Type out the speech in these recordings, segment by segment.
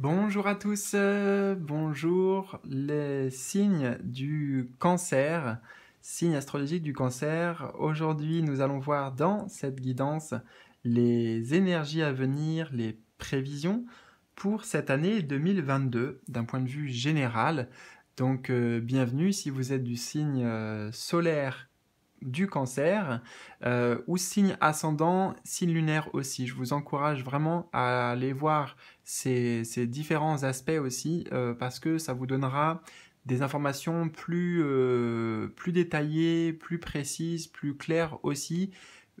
Bonjour à tous, euh, bonjour. Les signes du cancer, signes astrologiques du cancer. Aujourd'hui, nous allons voir dans cette guidance les énergies à venir, les prévisions pour cette année 2022 d'un point de vue général. Donc, euh, bienvenue si vous êtes du signe euh, solaire du cancer euh, ou signe ascendant, signe lunaire aussi. Je vous encourage vraiment à aller voir ces, différents aspects aussi euh, parce que ça vous donnera des informations plus, euh, plus détaillées, plus précises, plus claires aussi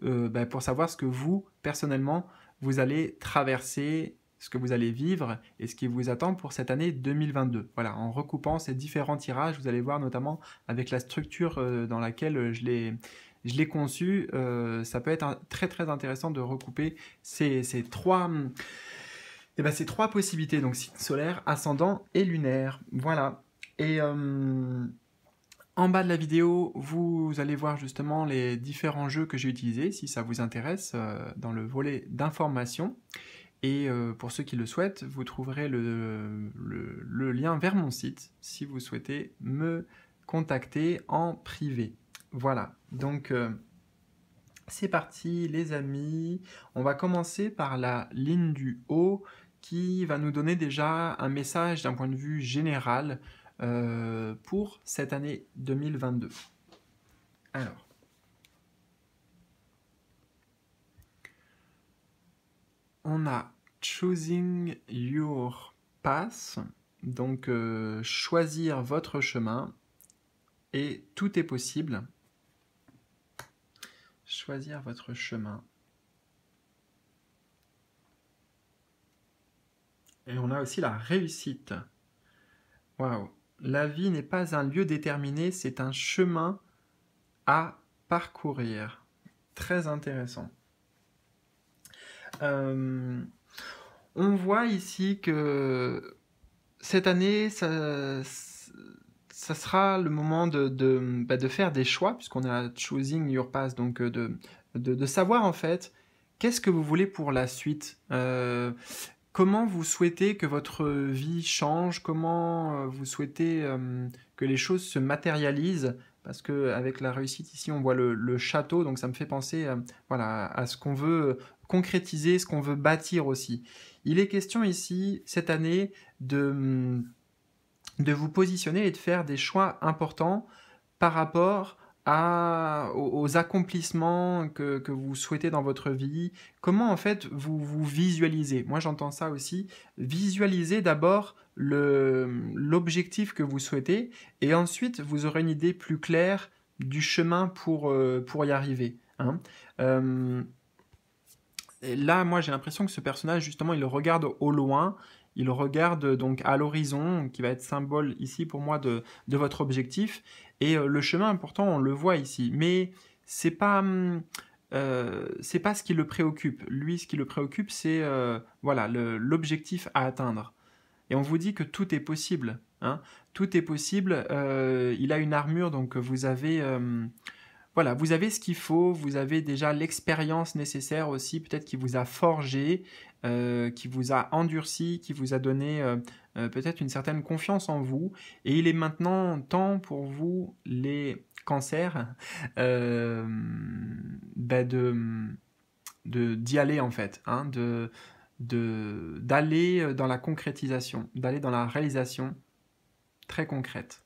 ben, pour savoir ce que vous, personnellement, vous allez traverser ce que vous allez vivre et ce qui vous attend pour cette année 2022. Voilà, en recoupant ces différents tirages, vous allez voir notamment avec la structure euh, dans laquelle euh, je l'ai je l'ai conçu, euh, ça peut être très très intéressant de recouper ces, ces trois... Hum, et eh ben, ces trois possibilités, donc solaire, ascendant et lunaire. Voilà. Et hum, en bas de la vidéo, vous allez voir justement les différents jeux que j'ai utilisés, si ça vous intéresse, dans le volet d'information. Et euh, pour ceux qui le souhaitent, vous trouverez le, lien vers mon site si vous souhaitez me contacter en privé. Voilà, donc euh, c'est parti les amis. On va commencer par la ligne du haut qui va nous donner déjà un message d'un point de vue général euh, pour cette année 2022. Alors, on a Choosing Your Path, donc euh, choisir votre chemin, et tout est possible. Choisir votre chemin. Et on a aussi la réussite. Waouh! La vie n'est pas un lieu déterminé, c'est un chemin à parcourir. Très intéressant. Euh, on voit ici que cette année, ça, sera le moment bah, de, faire des choix, puisqu'on a Choosing Your Path, donc euh, de, savoir en fait qu'est-ce que vous voulez pour la suite. Euh, comment vous souhaitez que votre vie change, comment vous souhaitez que les choses se matérialisent, parce que avec la réussite ici on voit le, château, donc ça me fait penser voilà, à ce qu'on veut concrétiser, ce qu'on veut bâtir aussi. Il est question ici, cette année, de, mm, de vous positionner et de faire des choix importants par rapport à, aux accomplissements que, vous souhaitez dans votre vie, comment en fait vous vous visualisez. Moi j'entends ça aussi, visualisez d'abord l'objectif que vous souhaitez et ensuite vous aurez une idée plus claire du chemin pour, euh, pour y arriver. Hein. Euh, là, moi, j'ai l'impression que ce personnage, justement, il regarde au loin, il regarde donc à l'horizon, qui va être symbole ici pour moi de, votre objectif. Et euh, le chemin, pourtant, on le voit ici. Mais c'est pas. Hum, euh, c'est pas ce qui le préoccupe. Lui, ce qui le préoccupe, c'est euh, voilà l'objectif à atteindre. Et on vous dit que tout est possible. Hein tout est possible. il a une armure, donc vous avez hum, voilà, vous avez ce qu'il faut, vous avez déjà l'expérience nécessaire aussi, peut-être qui vous a forgé, euh, qui vous a endurci, qui vous a donné euh, euh, peut-être une certaine confiance en vous. Et il est maintenant temps pour vous, les cancers, ben de d'y aller en fait, hein, de d'aller dans la concrétisation, d'aller dans la réalisation très concrète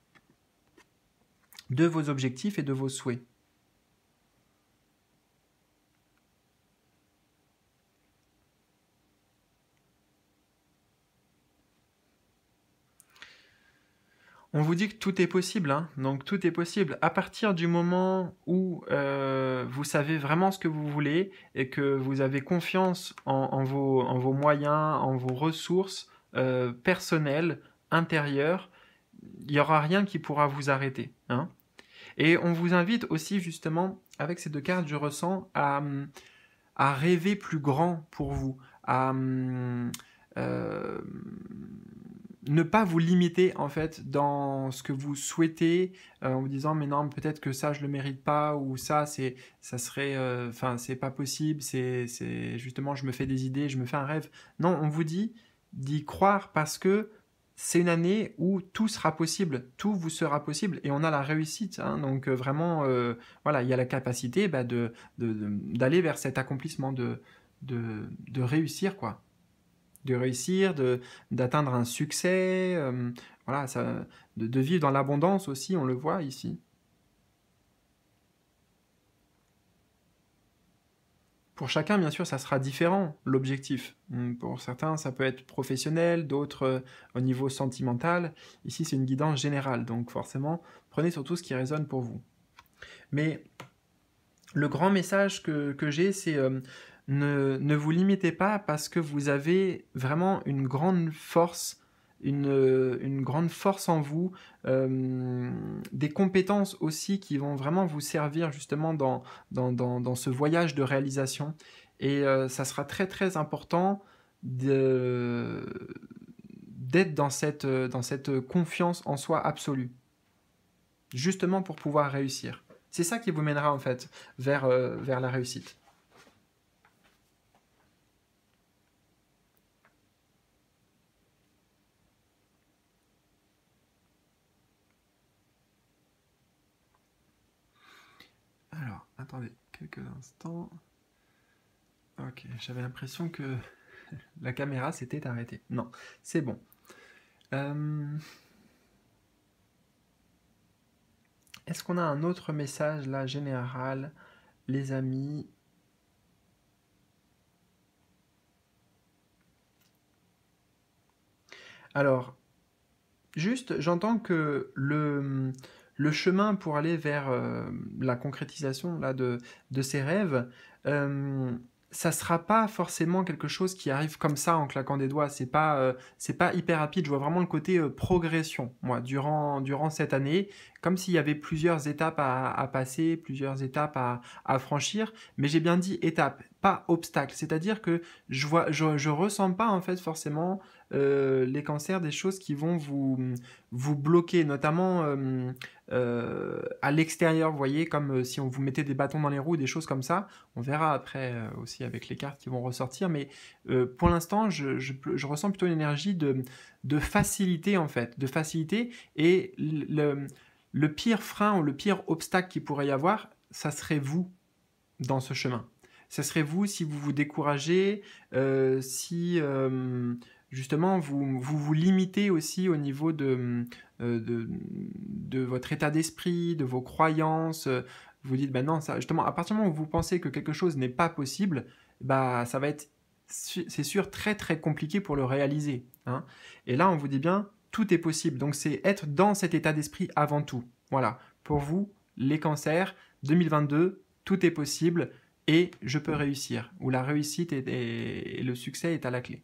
de vos objectifs et de vos souhaits. on vous dit que tout est possible, hein. donc tout est possible. À partir du moment où euh, vous savez vraiment ce que vous voulez et que vous avez confiance en, vos, moyens, en vos ressources euh, personnelles, intérieures, il n'y aura rien qui pourra vous arrêter. Hein. et on vous invite aussi justement, avec ces deux cartes, je ressens, à, à rêver plus grand pour vous, à... Euh, ne pas vous limiter en fait dans ce que vous souhaitez euh, en vous disant mais non peut-être que ça je le mérite pas ou ça c'est ça serait euh, enfin c'est pas possible c'est c'est justement je me fais des idées je me fais un rêve non on vous dit d'y croire parce que c'est une année où tout sera possible, tout vous sera possible et on a la réussite. Hein. donc euh, vraiment, voilà, il y a la capacité bah, de d'aller vers cet accomplissement, de, de, de réussir quoi de réussir, de, d'atteindre un succès, euh, voilà, ça, de, de vivre dans l'abondance aussi, on le voit ici. Pour chacun, bien sûr, ça sera différent, l'objectif. Hmm, pour certains, ça peut être professionnel, d'autres euh, au niveau sentimental. Ici, c'est une guidance générale, donc forcément, prenez surtout ce qui résonne pour vous. Mais le grand message que, que j'ai, c'est euh, ne, vous limitez pas parce que vous avez vraiment une grande force, une, grande force en vous, euh, des compétences aussi qui vont vraiment vous servir justement dans, ce voyage de réalisation. Et euh, ça sera très très important d'être dans cette, dans cette confiance en soi absolue, justement pour pouvoir réussir. C'est ça qui vous mènera en fait vers, euh, vers la réussite. attendez quelques instants. Ok, j'avais l'impression que la caméra s'était arrêtée. Non, c'est bon. Euh, est-ce qu'on a un autre message là général, les amis Alors, juste, j'entends que le, le chemin pour aller vers euh, la concrétisation là, de, de ces rêves, euh, ça sera pas forcément quelque chose qui arrive comme ça en claquant des doigts. C'est pas, euh, pas hyper rapide. Je vois vraiment le côté euh, progression, moi, durant, durant cette année, comme s'il y avait plusieurs étapes à, passer, plusieurs étapes à, à franchir. Mais j'ai bien dit étapes pas obstacle. C'est-à-dire que je vois, je, ressens pas en fait forcément euh, les cancers des choses qui vont vous vous bloquer, notamment euh, euh, à l'extérieur. Vous voyez, comme si on vous mettait des bâtons dans les roues, des choses comme ça. On verra après aussi avec les cartes qui vont ressortir. Mais pour l'instant, je, je, je, ressens plutôt une énergie de de facilité en fait, de facilité et le le pire frein ou le pire obstacle qui pourrait y avoir, ça serait vous dans ce chemin ce serait vous si vous vous découragez, euh, si euh, justement vous, vous, limitez aussi au niveau euh, de, de, votre état d'esprit, de vos croyances. Vous dites, ben non, ça, justement, à partir du moment où vous pensez que quelque chose n'est pas possible, bah, ça va être, c'est sûr, très très compliqué pour le réaliser. Hein. Et là, on vous dit bien, tout est possible. Donc c'est être dans cet état d'esprit avant tout. Voilà, pour vous, les cancers, 2022, tout est possible et je peux réussir, où la réussite et le succès est à la clé.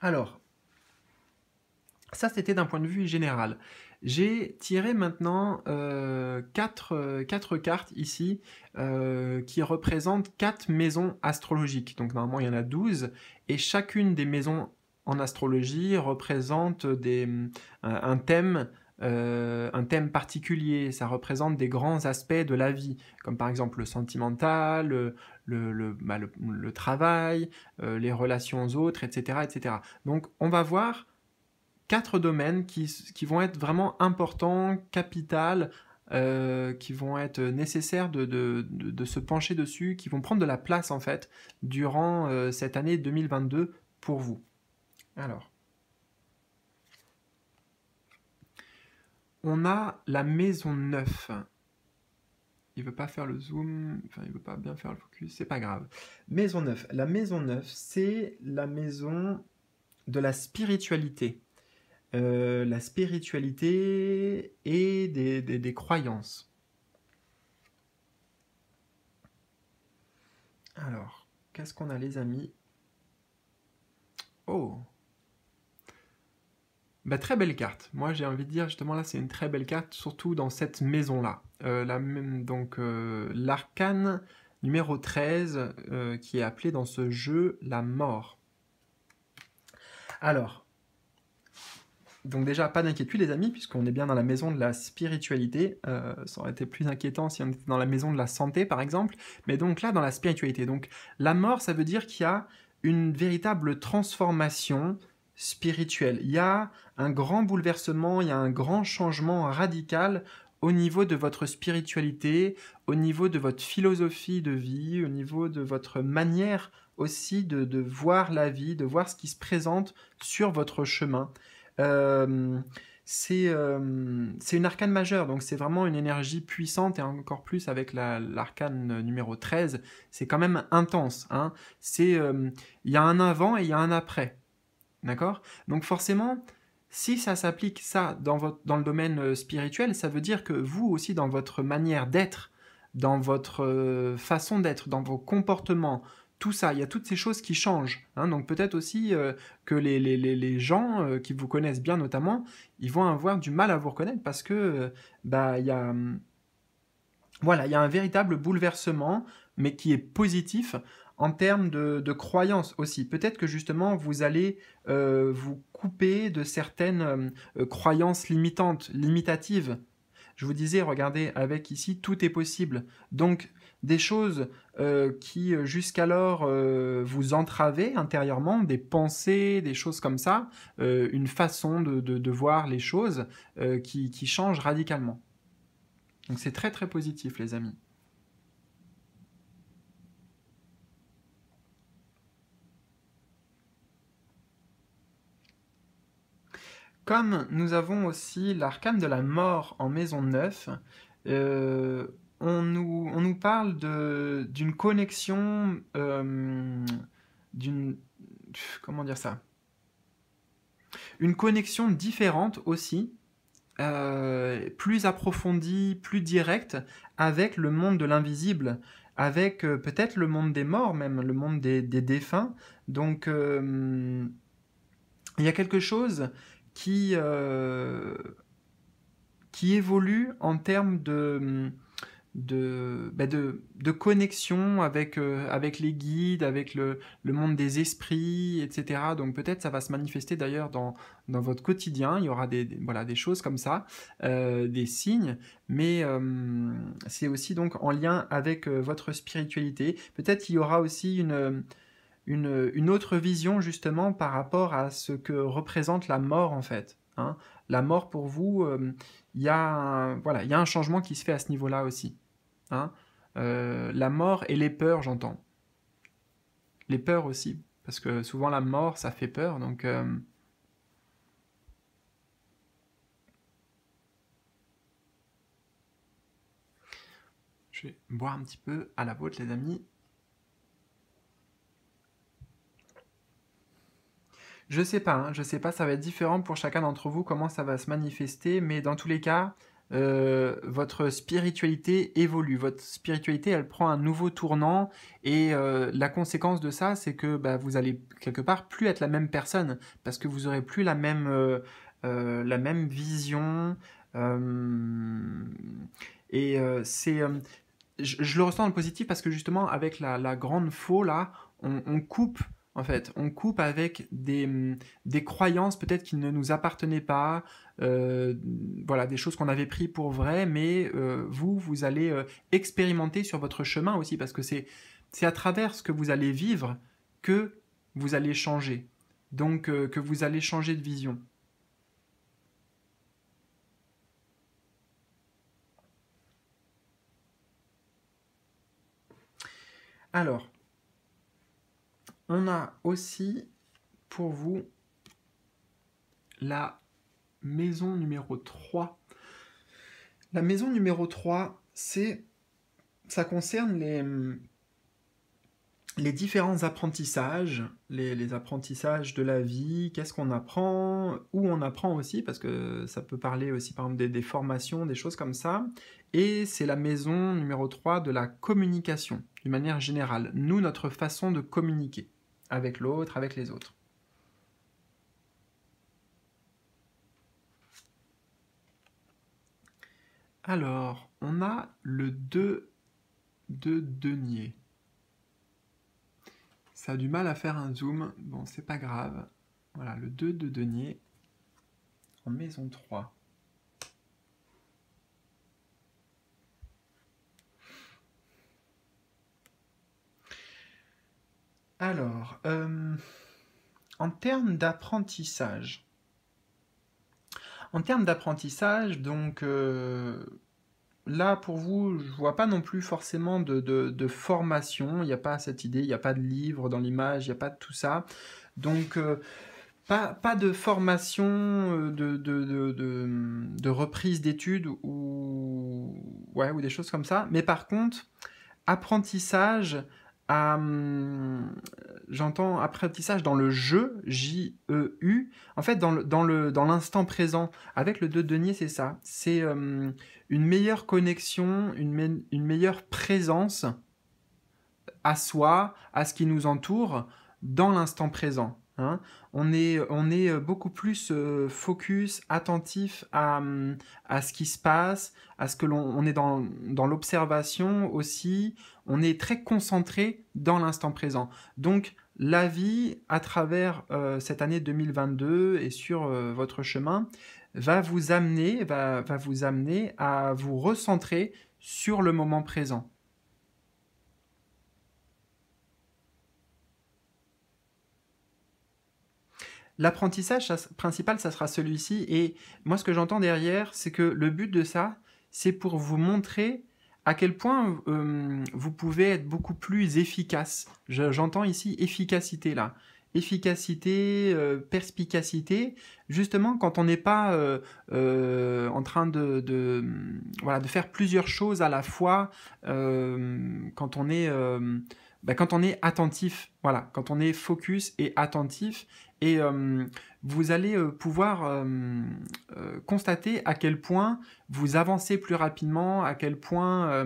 Alors, ça c'était d'un point de vue général. J'ai tiré maintenant euh, quatre, euh, cartes ici euh, qui représentent quatre maisons astrologiques. Donc normalement il y en a 12 et chacune des maisons en astrologie représente des, euh, un thème euh, un thème particulier, ça représente des grands aspects de la vie, comme par exemple le sentimental, le, le, bah, travail, euh, les relations aux autres, etc., etc. Donc on va voir quatre domaines qui, qui vont être vraiment importants, capital, euh, qui vont être nécessaires de, de, de, se pencher dessus, qui vont prendre de la place en fait durant cette année 2022 pour vous. Alors, On a la maison 9. Il veut pas faire le zoom, enfin il veut pas bien faire le focus, c'est pas grave. Maison 9. La maison 9, c'est la maison de la spiritualité. Euh, la spiritualité et des croyances. Alors, qu'est-ce qu'on a les amis Oh bah, très belle carte. Moi, j'ai envie de dire, justement, là, c'est une très belle carte, surtout dans cette maison-là. Euh, donc, euh, l'arcane numéro 13, euh, qui est appelé dans ce jeu la mort. Alors, donc déjà, pas d'inquiétude, les amis, puisqu'on est bien dans la maison de la spiritualité. ça aurait été plus inquiétant si on était dans la maison de la santé, par exemple. Mais donc là, dans la spiritualité. Donc, la mort, ça veut dire qu'il y a une véritable transformation spirituel Il y a un grand bouleversement, il y a un grand changement radical au niveau de votre spiritualité, au niveau de votre philosophie de vie, au niveau de votre manière aussi de, voir la vie, de voir ce qui se présente sur votre chemin. Euh, euh, c'est une arcane majeure, donc c'est vraiment une énergie puissante et encore plus avec l'arcane numéro 13, c'est quand même intense. Hein. Euh, il y a un avant et il y a un après. D'accord Donc forcément, si ça s'applique ça dans, votre, dans le domaine euh, spirituel, ça veut dire que vous aussi, dans votre manière d'être, dans votre euh, façon d'être, dans vos comportements, tout ça, il y a toutes ces choses qui changent. Hein. donc peut-être aussi euh, que les, les, les gens qui vous connaissent bien notamment, ils vont avoir du mal à vous reconnaître parce que bah, il y a... Hum, voilà, il y a un véritable bouleversement, mais qui est positif, en termes de, croyances aussi. Peut-être que justement, vous allez euh, vous couper de certaines euh, euh, croyances limitantes, limitatives. Je vous disais, regardez, avec ici, tout est possible. Donc, des choses qui jusqu'alors vous entravaient intérieurement, des pensées, des choses comme ça, une façon de, voir les choses qui, qui change radicalement. Donc c'est très très positif les amis. Comme nous avons aussi l'arcane de la mort en maison 9, euh, on, nous, on, nous, parle d'une connexion, euh, d'une... comment dire ça Une connexion différente aussi, euh, plus approfondie, plus directe, avec le monde de l'invisible, avec peut-être le monde des morts même, le monde des, des défunts. Donc il y a quelque chose qui, euh, qui évolue en termes de, de, bah, de, connexion avec, euh, avec les guides, avec le, le, monde des esprits, etc. Donc peut-être ça va se manifester d'ailleurs dans, dans votre quotidien, il y aura des, voilà, des choses comme ça, euh, des signes, mais c'est aussi donc en lien avec votre spiritualité. Peut-être il y aura aussi une une, autre vision justement par rapport à ce que représente la mort en fait. Hein. La mort pour vous, euh, il voilà, y a un changement qui se fait à ce niveau-là aussi. Hein. Euh, la mort et les peurs, j'entends. Les peurs aussi, parce que souvent la mort, ça fait peur, donc... Euh, je vais boire un petit peu à la vôtre, les amis. Je sais pas, hein. je sais pas, ça va être différent pour chacun d'entre vous comment ça va se manifester, mais dans tous les cas, euh, votre spiritualité évolue. Votre spiritualité, elle prend un nouveau tournant et euh, la conséquence de ça, c'est que bah, vous allez quelque part plus être la même personne parce que vous aurez plus la même, euh, la même vision. et c'est, je, le ressens en positif parce que justement avec la, grande faux là, on coupe en fait. On coupe avec hum, des, croyances peut-être qui ne nous appartenaient pas, euh, voilà, des choses qu'on avait pris pour vraies, mais euh, vous, vous allez euh, expérimenter sur votre chemin aussi, parce que c'est à travers ce que vous allez vivre que vous allez changer, donc que vous allez changer de vision. Alors, on a aussi pour vous la maison numéro 3. La maison numéro 3, c'est ça concerne les, différents apprentissages, les, apprentissages de la vie, qu'est-ce qu'on apprend, où on apprend aussi, parce que ça peut parler aussi par exemple des, des formations, des choses comme ça. Et c'est la maison numéro 3 de la communication d'une manière générale. Nous, notre façon de communiquer avec l'autre, avec les autres. Alors, on a le 2 de denier. Ça a du mal à faire un zoom, bon c'est pas grave. Voilà, le 2 de denier en maison 3. Alors, euh, en termes d'apprentissage, en termes d'apprentissage, donc euh, là pour vous, je vois pas non plus forcément de, formation. Il n'y a pas cette idée, il n'y a pas de livre dans l'image, il n'y a pas de tout ça. Donc euh, pas, de formation, de, reprise d'études ou, ou des choses comme ça. Mais par contre, apprentissage, euh, j'entends apprentissage dans le jeu, J-E-U, en fait dans, le, dans, l'instant présent. Avec le 2 denier, c'est ça. C'est euh, une meilleure connexion, une, meilleure présence à soi, à ce qui nous entoure, dans l'instant présent. Hein. on, est, euh, beaucoup plus euh, focus, attentif hum, à, ce qui se passe, à ce que l'on on est dans, l'observation aussi, on est très concentré dans l'instant présent. Donc la vie, à travers euh, cette année 2022 et sur votre chemin, va vous amener, va vous amener à vous recentrer sur le moment présent. L'apprentissage principal, ça sera celui-ci. Et moi, ce que j'entends derrière, c'est que le but de ça, c'est pour vous montrer à quel point vous pouvez être beaucoup plus efficace. J'entends ici efficacité là. Efficacité, euh, perspicacité, justement quand on n'est pas euh, euh, en train de, de, voilà, de faire plusieurs choses à la fois, quand on est bah, quand on est attentif, voilà, quand on est focus et attentif, et euh, vous allez euh, pouvoir euh, constater à quel point vous avancez plus rapidement, à quel point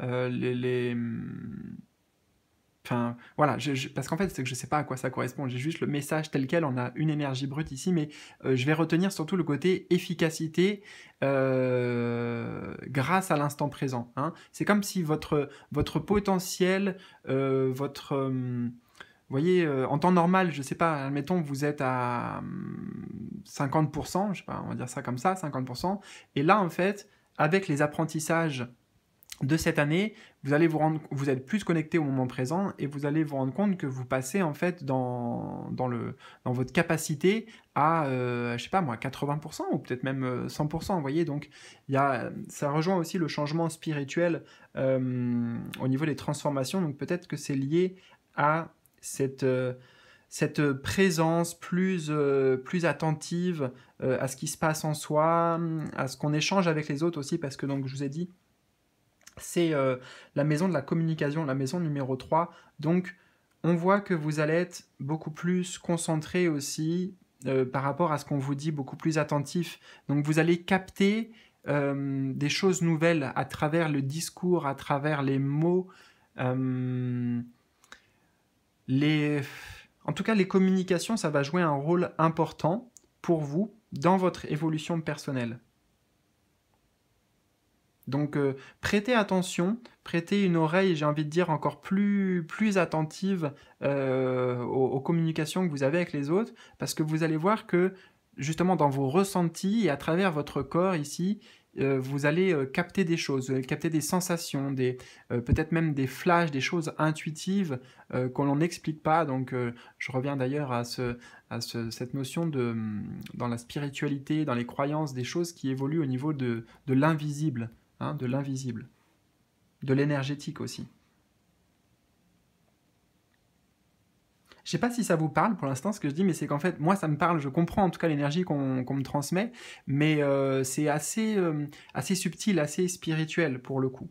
les voilà, parce qu'en fait, c'est que je sais pas à quoi ça correspond. J'ai juste le message tel quel. On a une énergie brute ici, mais euh, je vais retenir surtout le côté efficacité euh, grâce à l'instant présent. Hein. C'est comme si votre, votre potentiel, euh, votre. Hum, voyez, en temps normal, je ne sais pas, admettons, vous êtes à 50%, hum, je sais pas, on va dire ça comme ça, 50%. Et là, en fait, avec les apprentissages de cette année, vous allez vous rendre, vous êtes plus connecté au moment présent et vous allez vous rendre compte que vous passez en fait dans, dans, le, dans votre capacité à, euh, je sais pas moi, 80% ou peut-être même 100%. Euh, vous voyez, donc y a, ça rejoint aussi le changement spirituel euh, au niveau des transformations. Donc peut-être que c'est lié à cette, euh, cette présence plus, plus attentive à ce qui se passe en soi, à ce qu'on échange avec les autres aussi, parce que donc je vous ai dit, c'est euh, la maison de la communication, la maison numéro 3. Donc, on voit que vous allez être beaucoup plus concentré aussi euh, par rapport à ce qu'on vous dit, beaucoup plus attentif. Donc, vous allez capter euh, des choses nouvelles à travers le discours, à travers les mots, En tout cas, les communications, ça va jouer un rôle important pour vous dans votre évolution personnelle. Donc euh, prêtez attention, prêtez une oreille, j'ai envie de dire, encore plus, plus attentive euh, aux, communications que vous avez avec les autres, parce que vous allez voir que justement dans vos ressentis et à travers votre corps ici, euh, vous allez capter des choses, capter des sensations, peut-être même des flashs, des choses intuitives qu'on n'explique pas. Donc je reviens d'ailleurs à, cette notion de dans la spiritualité, dans les croyances, des choses qui évoluent au niveau de l'invisible. Hein, de l'invisible, de l'énergétique aussi. Je sais pas si ça vous parle pour l'instant, ce que je dis, mais c'est qu'en fait, moi, ça me parle, je comprends en tout cas l'énergie qu'on me transmet, mais euh, c'est assez, euh, assez subtil, assez spirituel pour le coup.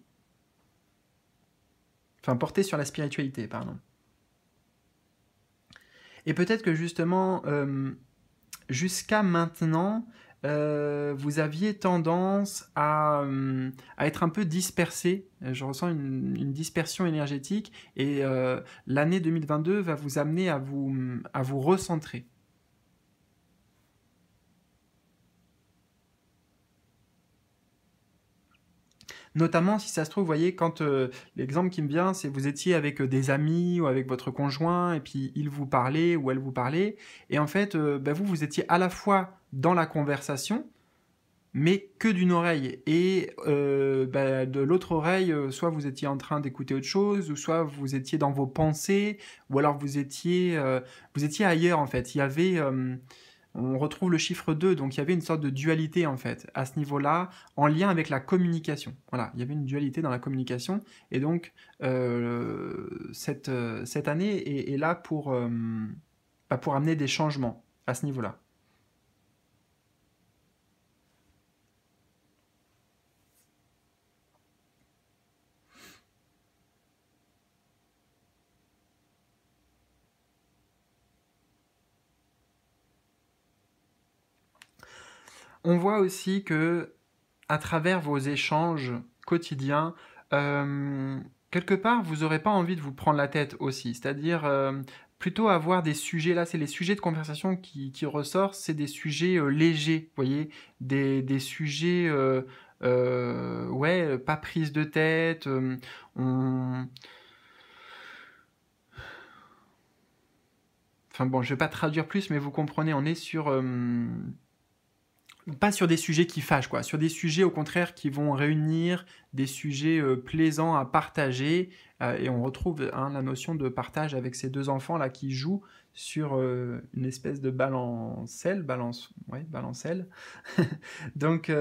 Enfin, porté sur la spiritualité, pardon. Et peut-être que justement, euh, jusqu'à maintenant, euh, vous aviez tendance euh, à, être un peu dispersé. Euh, je ressens une, dispersion énergétique et l'année 2022 va vous amener à vous recentrer. Notamment, si ça se trouve, vous voyez, quand euh, l'exemple qui me vient, c'est vous étiez avec euh, des amis ou avec votre conjoint, et puis il vous parlait ou elle vous parlait, et en fait, euh, bah, vous, vous étiez à la fois dans la conversation, mais que d'une oreille. Et bah, de l'autre oreille, soit vous étiez en train d'écouter autre chose, ou soit vous étiez dans vos pensées, ou alors vous étiez, vous étiez ailleurs, en fait. Il y avait on retrouve le chiffre 2, donc il y avait une sorte de dualité en fait, à ce niveau-là, en lien avec la communication. Voilà, il y avait une dualité dans la communication, et donc euh, cette, euh, cette, année est, là pour, euh, bah, pour amener des changements à ce niveau-là. On voit aussi que, à travers vos échanges quotidiens, euh, quelque part, vous n'aurez pas envie de vous prendre la tête aussi. C'est-à-dire, euh, plutôt avoir des sujets, là, c'est les sujets de conversation qui, ressortent, c'est des sujets euh, légers, vous voyez, des, sujets, ouais, pas prise de tête, Enfin bon, je ne vais pas traduire plus, mais vous comprenez, on est sur pas sur des sujets qui fâchent, quoi, sur des sujets au contraire qui vont réunir des sujets euh, plaisants à partager. Euh, et on retrouve hein, la notion de partage avec ces deux enfants-là qui jouent sur euh, une espèce de balancelle. Balance, balancelle. Donc,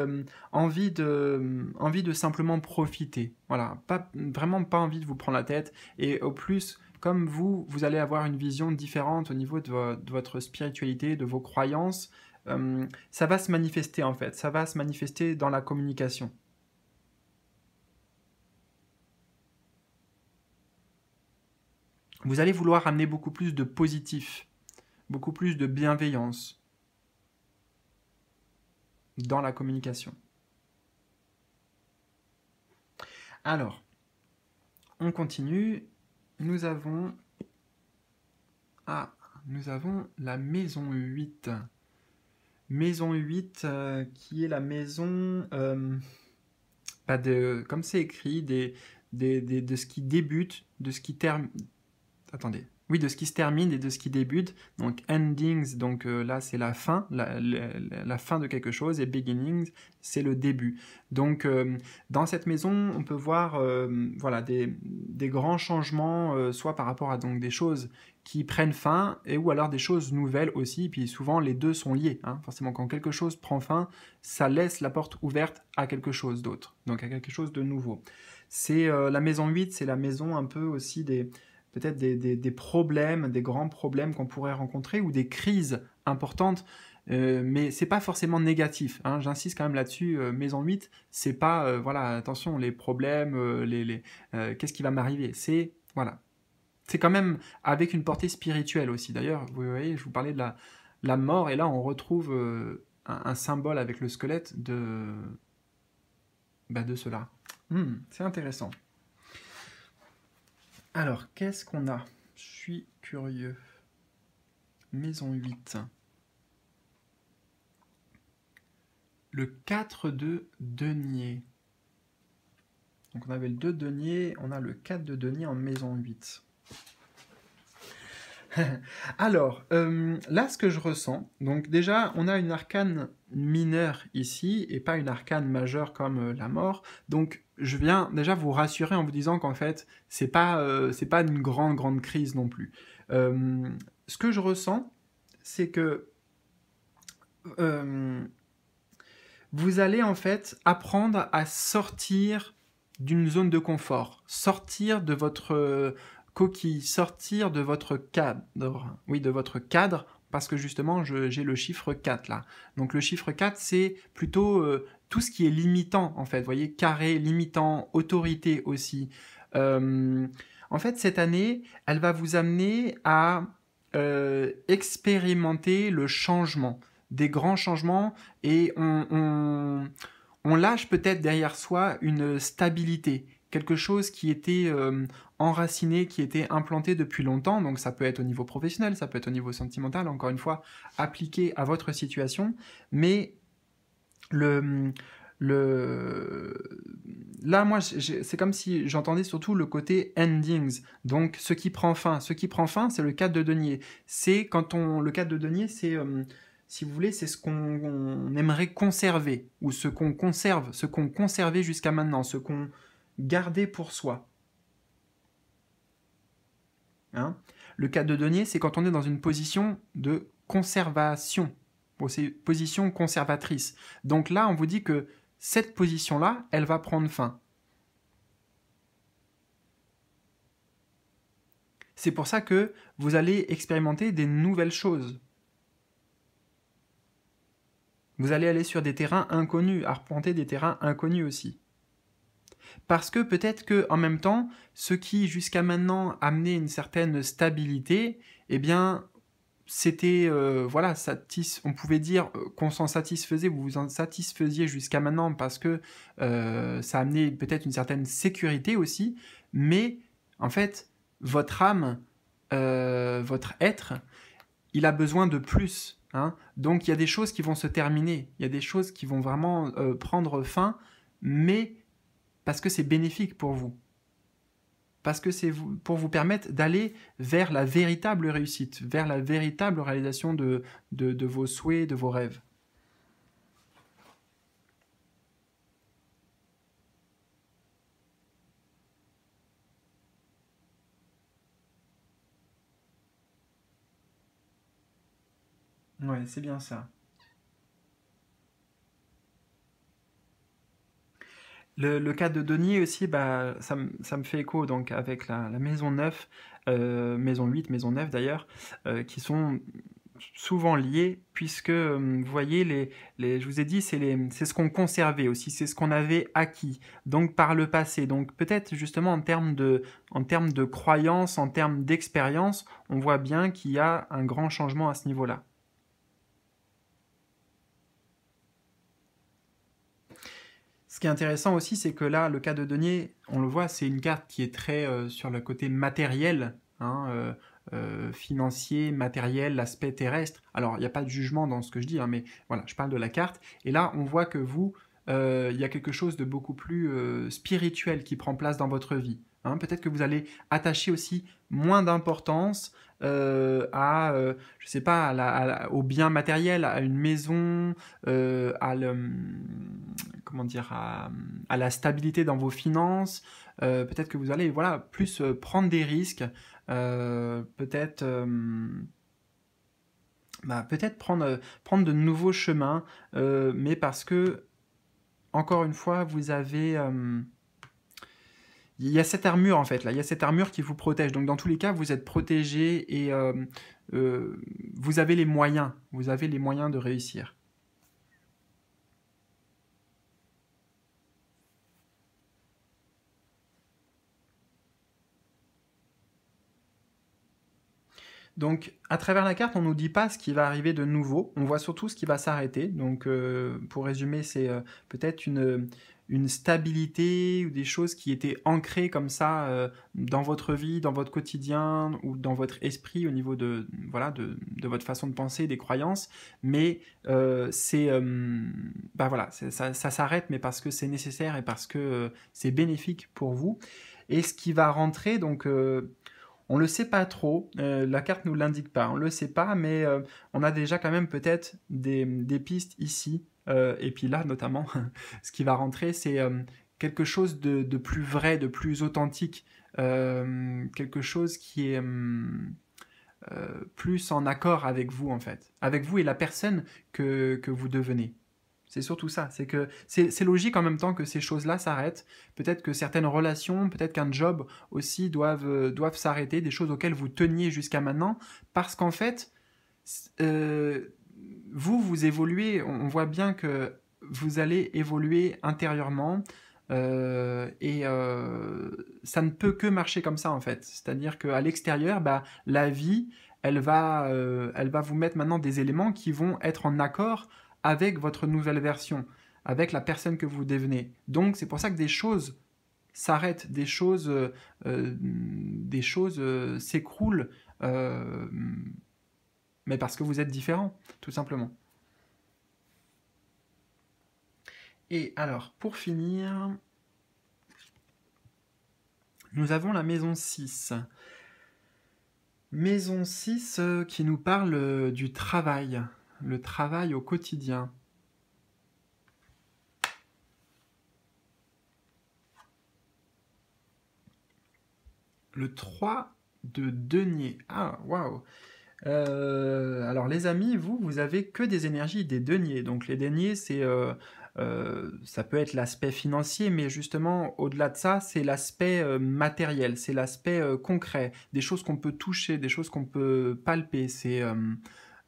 envie, de, envie de simplement profiter. Voilà, vraiment pas envie de vous prendre la tête. Et au plus, comme vous, vous allez avoir une vision différente au niveau de votre spiritualité, de vos croyances. Euh, ça va se manifester en fait, ça va se manifester dans la communication. Vous allez vouloir amener beaucoup plus de positif, beaucoup plus de bienveillance dans la communication. Alors, on continue. Nous avons... Ah, nous avons la maison 8 maison 8, euh, qui est la maison, pas euh, bah, de, comme c'est écrit, des, des, des, de ce qui débute, de ce qui termine. Attendez, oui, de ce qui se termine et de ce qui débute. Donc endings, donc euh, là c'est la fin, la, fin de quelque chose, et beginnings, c'est le début. Donc euh, dans cette maison, on peut voir euh, voilà, des, grands changements, soit par rapport à donc, des choses qui prennent fin, et ou alors des choses nouvelles aussi, puis souvent les deux sont liés. Hein. Forcément, quand quelque chose prend fin, ça laisse la porte ouverte à quelque chose d'autre, donc à quelque chose de nouveau. C'est la maison 8, c'est la maison un peu aussi des peut-être des, des, problèmes, des grands problèmes qu'on pourrait rencontrer ou des crises importantes. Euh, mais c'est pas forcément négatif. Hein. J'insiste quand même là-dessus. Euh, mais en 8, c'est pas euh, voilà attention les problèmes, euh, les, les qu'est-ce qui va m'arriver. C'est voilà, c'est quand même avec une portée spirituelle aussi. D'ailleurs, vous voyez, je vous parlais de la, la mort et là on retrouve un, symbole avec le squelette de bah, de cela. Hmm, c'est intéressant. Alors, qu'est-ce qu'on a Je suis curieux. Maison 8. Le 4 de denier. Donc on avait le 2 denier, on a le 4 de denier en maison 8. Alors, euh, là, ce que je ressens, donc déjà, on a une arcane mineure ici, et pas une arcane majeure comme euh, la mort, donc je viens déjà vous rassurer en vous disant qu'en fait, c'est pas, euh, c'est pas une grande, grande crise non plus. Euh, ce que je ressens, c'est que euh, vous allez en fait apprendre à sortir d'une zone de confort, sortir de votre coquille, sortir de votre cadre, oui, de votre cadre, parce que justement, j'ai le chiffre 4 là. Donc le chiffre 4, c'est plutôt tout ce qui est limitant, en fait. Vous voyez, carré, limitant, autorité aussi. Euh, en fait, cette année, elle va vous amener à euh, expérimenter le changement, des grands changements, et on, lâche peut-être derrière soi une stabilité, quelque chose qui était euh, enraciné, qui était implanté depuis longtemps. Donc ça peut être au niveau professionnel, ça peut être au niveau sentimental, encore une fois, appliqué à votre situation. Mais le, le... Là, moi, c'est comme si j'entendais surtout le côté endings, donc ce qui prend fin. Ce qui prend fin, c'est le cadre de denier. C'est quand on... Le cadre de denier, c'est... Euh, si vous voulez, c'est ce qu'on aimerait conserver, ou ce qu'on conserve, ce qu'on conservait jusqu'à maintenant, ce qu'on gardait pour soi. Hein le cadre de denier, c'est quand on est dans une position de conservation position conservatrice. Donc là, on vous dit que cette position-là, elle va prendre fin. C'est pour ça que vous allez expérimenter des nouvelles choses. Vous allez aller sur des terrains inconnus, arpenter des terrains inconnus aussi. Parce que peut-être que en même temps, ce qui jusqu'à maintenant amenait une certaine stabilité, eh bien, c'était euh, voilà on pouvait dire euh, qu'on s'en satisfaisait vous vous en satisfaisiez jusqu'à maintenant parce que euh, ça amenait peut-être une certaine sécurité aussi mais en fait votre âme votre être il a besoin de plus hein. donc il y a des choses qui vont se terminer il y a des choses qui vont vraiment prendre fin mais parce que c'est bénéfique pour vous parce que c'est pour vous permettre d'aller vers la véritable réussite, vers la véritable réalisation de, vos souhaits, de vos rêves. Ouais, c'est bien ça. Le, cas de Denis aussi, bah, ça, me fait écho donc, avec la, maison 9, euh, maison 8, maison 9 d'ailleurs, euh, qui sont souvent liés, puisque euh, vous voyez, les, je vous ai dit, c'est ce qu'on conservait aussi, c'est ce qu'on avait acquis, donc par le passé. Donc peut-être justement en termes de, en de croyances, en termes d'expérience, on voit bien qu'il y a un grand changement à ce niveau-là. Ce qui est intéressant aussi, c'est que là, le cas de Denier, on le voit, c'est une carte qui est très euh, sur le côté matériel, hein, euh, euh, financier, matériel, l'aspect terrestre. Alors, il n'y a pas de jugement dans ce que je dis, hein, mais voilà, je parle de la carte. Et là, on voit que vous, il y a quelque chose de beaucoup plus spirituel qui prend place dans votre vie. Hein. Peut-être que vous allez attacher aussi moins d'importance euh, à, euh, je sais pas, à à au bien matériel, à une maison, euh, à mm, comment dire, mm, à, la stabilité dans vos finances. Euh, peut-être que vous allez, voilà, plus prendre des risques. peut-être. Mm, bah, peut-être prendre, prendre de nouveaux chemins, mais parce que, encore une fois, vous avez il y a cette armure en fait là, il y a cette armure qui vous protège. Donc dans tous les cas, vous êtes protégé et euh, euh, vous avez les moyens, vous avez les moyens de réussir. Donc, à travers la carte, on ne nous dit pas ce qui va arriver de nouveau, on voit surtout ce qui va s'arrêter. Donc, euh, pour résumer, c'est euh, peut-être une, une stabilité ou des choses qui étaient ancrées comme ça euh, dans votre vie, dans votre quotidien ou dans votre esprit au niveau de, voilà, de, de votre façon de penser, des croyances. Mais c'est, bah voilà, ça, ça s'arrête, mais parce que c'est nécessaire et parce que c'est bénéfique pour vous. Et ce qui va rentrer, donc on le sait pas trop, euh, la carte nous l'indique pas, on le sait pas, mais euh, on a déjà quand même peut-être des, pistes ici, euh, et puis là notamment, ce qui va rentrer, c'est quelque chose de, de, plus vrai, de plus authentique, quelque chose qui est plus en accord avec vous en fait, avec vous et la personne que, que vous devenez. C'est surtout ça. C'est que c'est logique en même temps que ces choses-là s'arrêtent. Peut-être que certaines relations, peut-être qu'un job aussi doivent, euh, doivent s'arrêter, des choses auxquelles vous teniez jusqu'à maintenant, parce qu'en fait, euh, vous, vous évoluez. On, voit bien que vous allez évoluer intérieurement. Euh, et ça ne peut que marcher comme ça en fait. C'est-à-dire qu'à l'extérieur, bah, la vie, elle va, elle va vous mettre maintenant des éléments qui vont être en accord avec votre nouvelle version, avec la personne que vous devenez. Donc c'est pour ça que des choses s'arrêtent, des choses, euh, euh, des choses euh, s'écroulent, mais parce que vous êtes différent, tout simplement. Et alors, pour finir, nous avons la maison 6. Maison 6 qui nous parle du travail, le travail au quotidien. Le 3 de denier. Ah, waouh euh, Alors les amis, vous, vous avez que des énergies des deniers. Donc les deniers, c'est... Euh, euh, ça peut être l'aspect financier, mais justement, au-delà de ça, c'est l'aspect matériel, c'est l'aspect concret, des choses qu'on peut toucher, des choses qu'on peut palper. C'est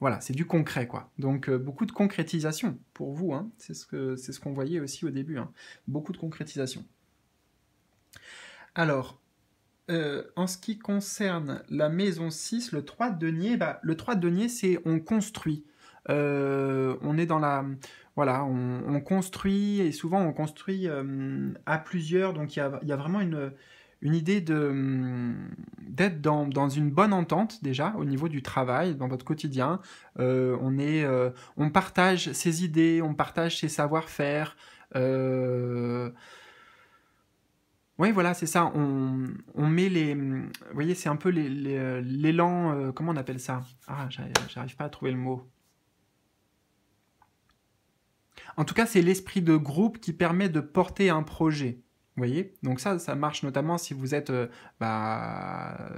voilà, c'est du concret, quoi. Donc, euh, beaucoup de concrétisation pour vous, hein. c'est ce qu'on ce voyait aussi au début. Hein. Beaucoup de concrétisation. Alors, euh, en ce qui concerne la maison 6, le 3 denier, bah, le 3 denier, c'est on construit. Euh, on est dans la voilà on, construit et souvent on construit à plusieurs donc il y a, vraiment une une idée hum, d'être dans, une bonne entente déjà au niveau du travail, dans votre quotidien. Euh, on est, euh, on partage ses idées, on partage ses savoir-faire. Euh, oui, voilà, c'est ça. On, met les, hum, vous voyez, c'est un peu l'élan, comment on appelle ça Ah, j'arrive pas à trouver le mot. En tout cas, c'est l'esprit de groupe qui permet de porter un projet voyez Donc ça, ça marche notamment si vous êtes euh, bah,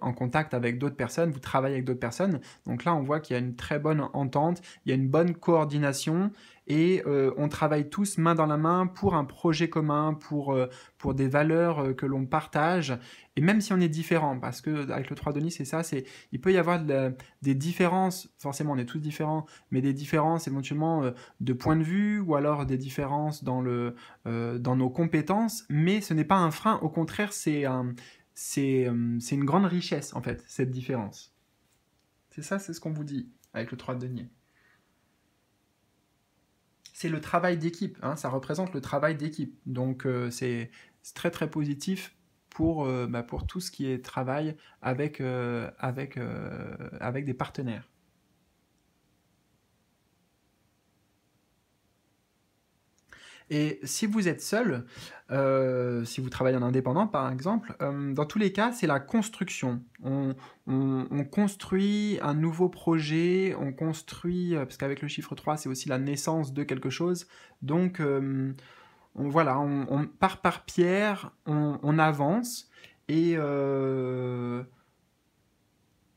en contact avec d'autres personnes, vous travaillez avec d'autres personnes. Donc là, on voit qu'il y a une très bonne entente, il y a une bonne coordination, et euh, on travaille tous main dans la main pour un projet commun, pour, euh, pour des valeurs euh, que l'on partage, et même si on est différent, parce que avec le 3 de c'est ça, c'est il peut y avoir des différences, forcément on est tous différents, mais des différences éventuellement de point de vue ou alors des différences dans, le, dans nos compétences, mais ce n'est pas un frein, au contraire c'est c'est une grande richesse en fait, cette différence. C'est ça, c'est ce qu'on vous dit avec le 3 de denier c'est le travail d'équipe. Hein, ça représente le travail d'équipe. Donc euh, c'est très très positif pour, euh, bah, pour tout ce qui est travail avec, euh, avec, avec des partenaires. Et si vous êtes seul, euh, si vous travaillez en indépendant par exemple, euh, dans tous les cas, c'est la construction. On, construit un nouveau projet, on construit, euh, parce qu'avec le chiffre 3, c'est aussi la naissance de quelque chose. Donc, on, voilà, on, part par pierre, on, avance et...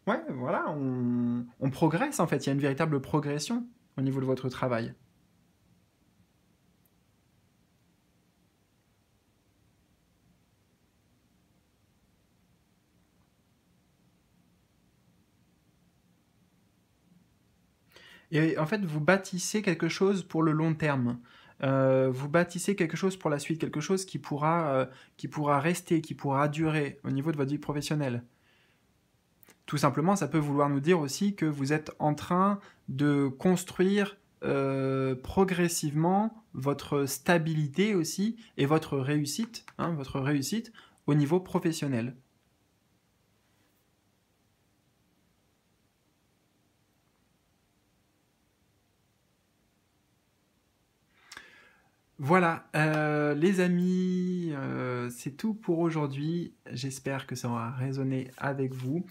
Ouais, voilà, on, on progresse en fait, il y a une véritable progression au niveau de votre travail. Et en fait, vous bâtissez quelque chose pour le long terme. Euh, vous bâtissez quelque chose pour la suite, quelque chose qui pourra, euh, qui rester, qui pourra durer au niveau de votre vie professionnelle. Tout simplement, ça peut vouloir nous dire aussi que vous êtes en train de construire euh, progressivement votre stabilité aussi et votre réussite, hein, votre réussite au niveau professionnel. Voilà, euh, les amis, euh, c'est tout pour aujourd'hui. J'espère que ça aura résonné avec vous.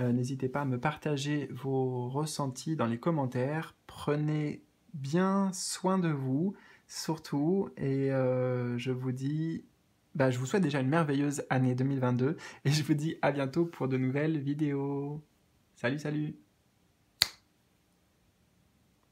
Euh, n'hésitez pas à me partager vos ressentis dans les commentaires. Prenez bien soin de vous, surtout. Et je vous dis, bah, je vous souhaite déjà une merveilleuse année 2022. Et je vous dis à bientôt pour de nouvelles vidéos. Salut, salut